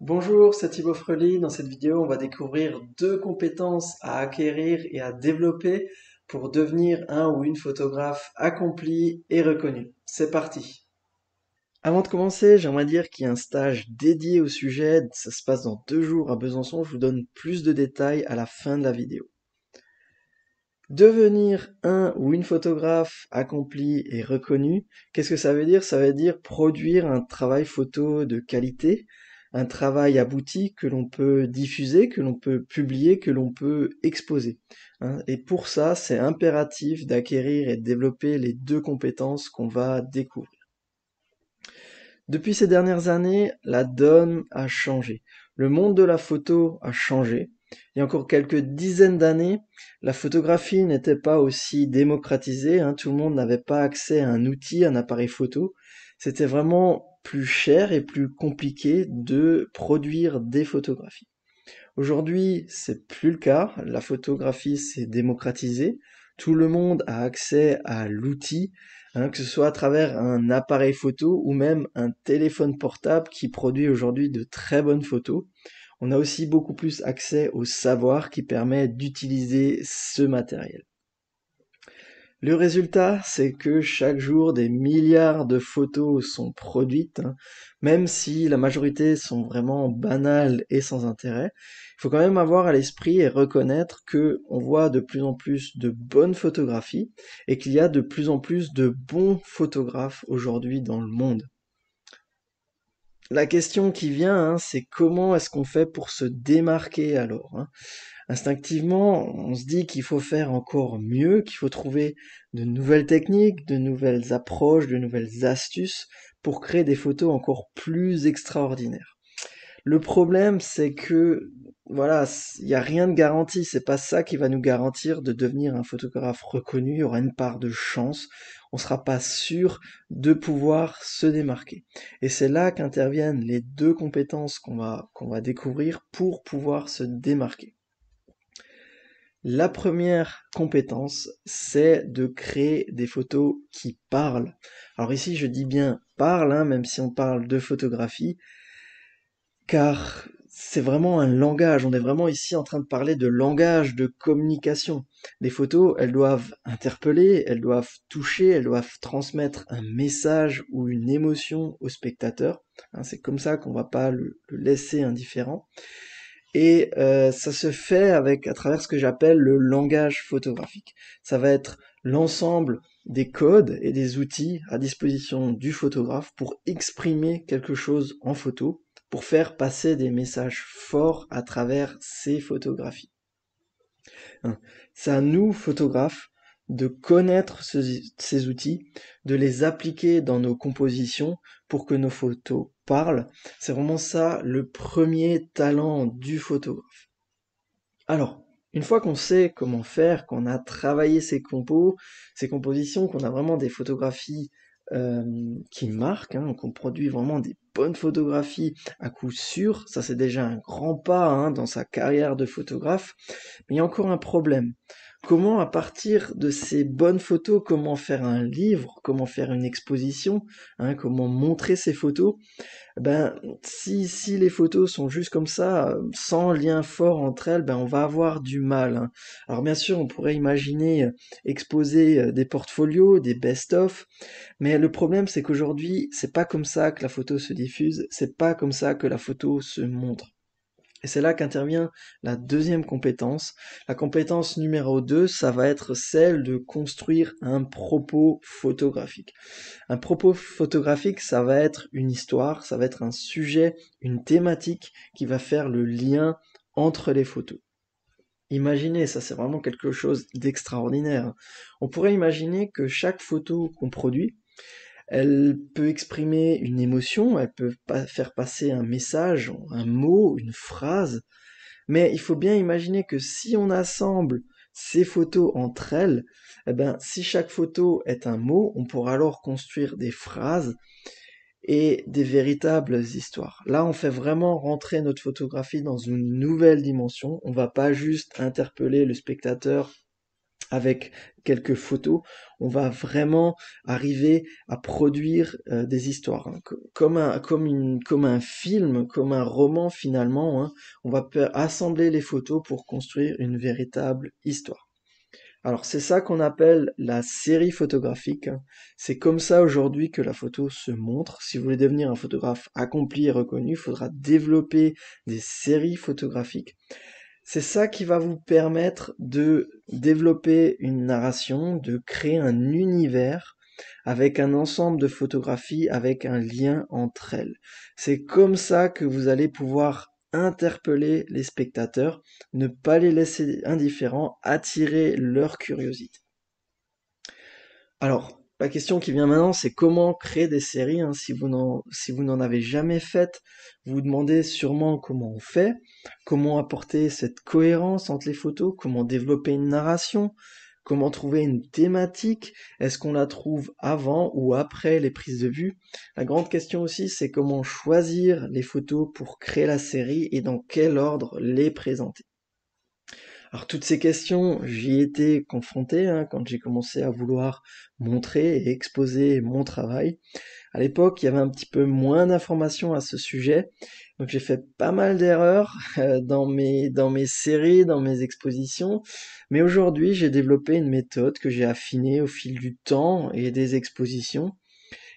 Bonjour, c'est Thibaut Frely. Dans cette vidéo, on va découvrir deux compétences à acquérir et à développer pour devenir un ou une photographe accompli et reconnu. C'est parti avant de commencer, j'aimerais dire qu'il y a un stage dédié au sujet, ça se passe dans deux jours à Besançon, je vous donne plus de détails à la fin de la vidéo. Devenir un ou une photographe accompli et reconnu, qu'est-ce que ça veut dire Ça veut dire produire un travail photo de qualité, un travail abouti que l'on peut diffuser, que l'on peut publier, que l'on peut exposer. Hein. Et pour ça, c'est impératif d'acquérir et de développer les deux compétences qu'on va découvrir. Depuis ces dernières années, la donne a changé. Le monde de la photo a changé. Il y a encore quelques dizaines d'années, la photographie n'était pas aussi démocratisée. Hein. Tout le monde n'avait pas accès à un outil, un appareil photo. C'était vraiment plus cher et plus compliqué de produire des photographies. Aujourd'hui, c'est plus le cas. La photographie s'est démocratisée. Tout le monde a accès à l'outil, hein, que ce soit à travers un appareil photo ou même un téléphone portable qui produit aujourd'hui de très bonnes photos. On a aussi beaucoup plus accès au savoir qui permet d'utiliser ce matériel. Le résultat, c'est que chaque jour, des milliards de photos sont produites, hein. même si la majorité sont vraiment banales et sans intérêt. Il faut quand même avoir à l'esprit et reconnaître que on voit de plus en plus de bonnes photographies et qu'il y a de plus en plus de bons photographes aujourd'hui dans le monde. La question qui vient, hein, c'est comment est-ce qu'on fait pour se démarquer alors hein instinctivement, on se dit qu'il faut faire encore mieux, qu'il faut trouver de nouvelles techniques, de nouvelles approches, de nouvelles astuces pour créer des photos encore plus extraordinaires. Le problème, c'est que voilà, il n'y a rien de garanti. C'est pas ça qui va nous garantir de devenir un photographe reconnu. Il y aura une part de chance. On ne sera pas sûr de pouvoir se démarquer. Et c'est là qu'interviennent les deux compétences qu'on va, qu'on va découvrir pour pouvoir se démarquer. La première compétence, c'est de créer des photos qui parlent. Alors ici, je dis bien parlent, hein, même si on parle de photographie, car c'est vraiment un langage. On est vraiment ici en train de parler de langage, de communication. Les photos, elles doivent interpeller, elles doivent toucher, elles doivent transmettre un message ou une émotion au spectateur. Hein. c'est comme ça qu'on ne va pas le laisser indifférent. Et euh, ça se fait avec à travers ce que j'appelle le langage photographique. Ça va être l'ensemble des codes et des outils à disposition du photographe pour exprimer quelque chose en photo, pour faire passer des messages forts à travers ses photographies. Hein. C'est nous, photographes, de connaître ces outils, de les appliquer dans nos compositions pour que nos photos parlent. C'est vraiment ça le premier talent du photographe. Alors, une fois qu'on sait comment faire, qu'on a travaillé ses compos, ses compositions, qu'on a vraiment des photographies euh, qui marquent, hein, qu'on produit vraiment des bonnes photographies à coup sûr, ça c'est déjà un grand pas hein, dans sa carrière de photographe, mais il y a encore un problème, comment à partir de ces bonnes photos, comment faire un livre, comment faire une exposition, hein, comment montrer ces photos. Ben, si, si les photos sont juste comme ça, sans lien fort entre elles, ben on va avoir du mal. Hein. Alors bien sûr, on pourrait imaginer euh, exposer euh, des portfolios, des best-of, mais le problème c'est qu'aujourd'hui, c'est pas comme ça que la photo se diffuse, c'est pas comme ça que la photo se montre. Et c'est là qu'intervient la deuxième compétence. La compétence numéro 2, ça va être celle de construire un propos photographique. Un propos photographique, ça va être une histoire, ça va être un sujet, une thématique qui va faire le lien entre les photos. Imaginez, ça c'est vraiment quelque chose d'extraordinaire. On pourrait imaginer que chaque photo qu'on produit, elle peut exprimer une émotion, elle peut faire passer un message, un mot, une phrase. Mais il faut bien imaginer que si on assemble ces photos entre elles, eh ben, si chaque photo est un mot, on pourra alors construire des phrases et des véritables histoires. Là, on fait vraiment rentrer notre photographie dans une nouvelle dimension. On ne va pas juste interpeller le spectateur avec quelques photos, on va vraiment arriver à produire euh, des histoires. Hein. Comme, un, film, comme un roman finalement, hein. on va assembler les photos pour construire une véritable histoire. Alors c'est ça qu'on appelle la série photographique. Hein. C'est comme ça aujourd'hui que la photo se montre. Si vous voulez devenir un photographe accompli et reconnu, il faudra développer des séries photographiques. C'est ça qui va vous permettre de développer une narration, de créer un univers avec un ensemble de photographies, avec un lien entre elles. C'est comme ça que vous allez pouvoir interpeller les spectateurs, ne pas les laisser indifférents, attirer leur curiosité. Alors, la question qui vient maintenant, c'est comment créer des séries. Hein, si vous n'en si vous n'en avez jamais faites, vous vous demandez sûrement comment on fait, comment apporter cette cohérence entre les photos, comment développer une narration, comment trouver une thématique, est-ce qu'on la trouve avant ou après les prises de vue. La grande question aussi, c'est comment choisir les photos pour créer la série et dans quel ordre les présenter. Alors toutes ces questions, j'y étais confronté hein, quand j'ai commencé à vouloir montrer et exposer mon travail. À l'époque, il y avait un petit peu moins d'informations à ce sujet, donc j'ai fait pas mal d'erreurs euh, dans mes dans mes séries, dans mes expositions, mais aujourd'hui, j'ai développé une méthode que j'ai affinée au fil du temps et des expositions.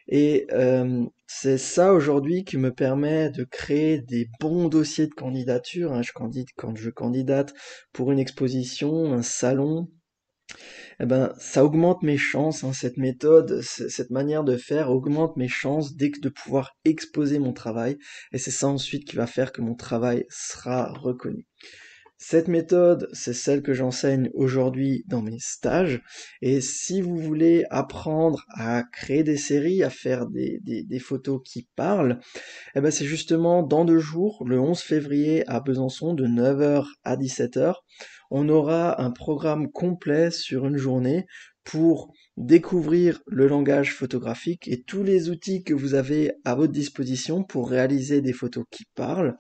Et euh, c'est ça aujourd'hui qui me permet de créer des bons dossiers de candidature. Hein. Je candidate quand je candidate pour une exposition, un salon. Eh ben, ça augmente mes chances, hein. cette méthode, cette manière de faire augmente mes chances dès que de pouvoir exposer mon travail. Et c'est ça ensuite qui va faire que mon travail sera reconnu. Cette méthode, c'est celle que j'enseigne aujourd'hui dans mes stages. Et si vous voulez apprendre à créer des séries, à faire des, photos qui parlent, eh ben c'est justement dans deux jours, le 11 février à Besançon, de 9h à 17h. On aura un programme complet sur une journée pour découvrir le langage photographique et tous les outils que vous avez à votre disposition pour réaliser des photos qui parlent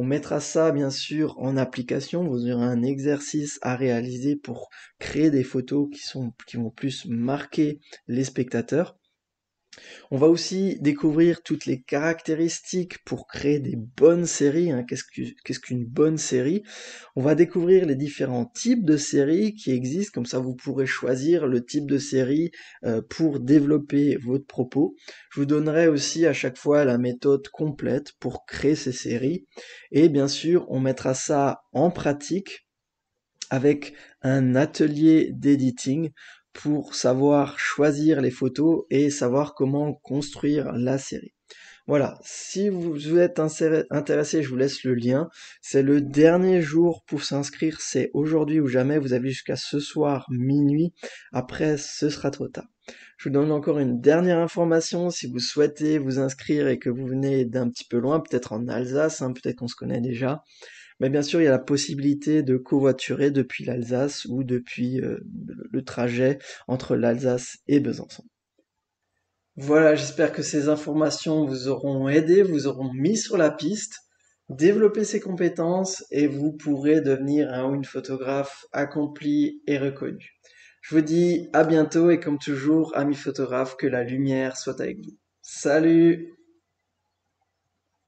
on mettra ça bien sûr en application. Vous aurez un exercice à réaliser pour créer des photos qui, sont, qui vont plus marquer les spectateurs. On va aussi découvrir toutes les caractéristiques pour créer des bonnes séries. Hein. Qu'est-ce qu'une bonne série On va découvrir les différents types de séries qui existent. Comme ça, vous pourrez choisir le type de série euh, pour développer votre propos. Je vous donnerai aussi à chaque fois la méthode complète pour créer ces séries. Et bien sûr, on mettra ça en pratique avec un atelier d'editing pour savoir choisir les photos et savoir comment construire la série. Voilà, si vous êtes intéressé, je vous laisse le lien. C'est le dernier jour pour s'inscrire, c'est aujourd'hui ou jamais, vous avez jusqu'à ce soir minuit, après ce sera trop tard. Je vous donne encore une dernière information, si vous souhaitez vous inscrire et que vous venez d'un petit peu loin, peut-être en Alsace, hein, peut-être qu'on se connaît déjà, mais bien sûr, il y a la possibilité de covoiturer depuis l'Alsace ou depuis euh, le trajet entre l'Alsace et Besançon. Voilà, j'espère que ces informations vous auront aidé, vous auront mis sur la piste. développé ses compétences et vous pourrez devenir un ou une photographe accompli et reconnu. Je vous dis à bientôt et comme toujours, amis photographes, que la lumière soit avec vous. Salut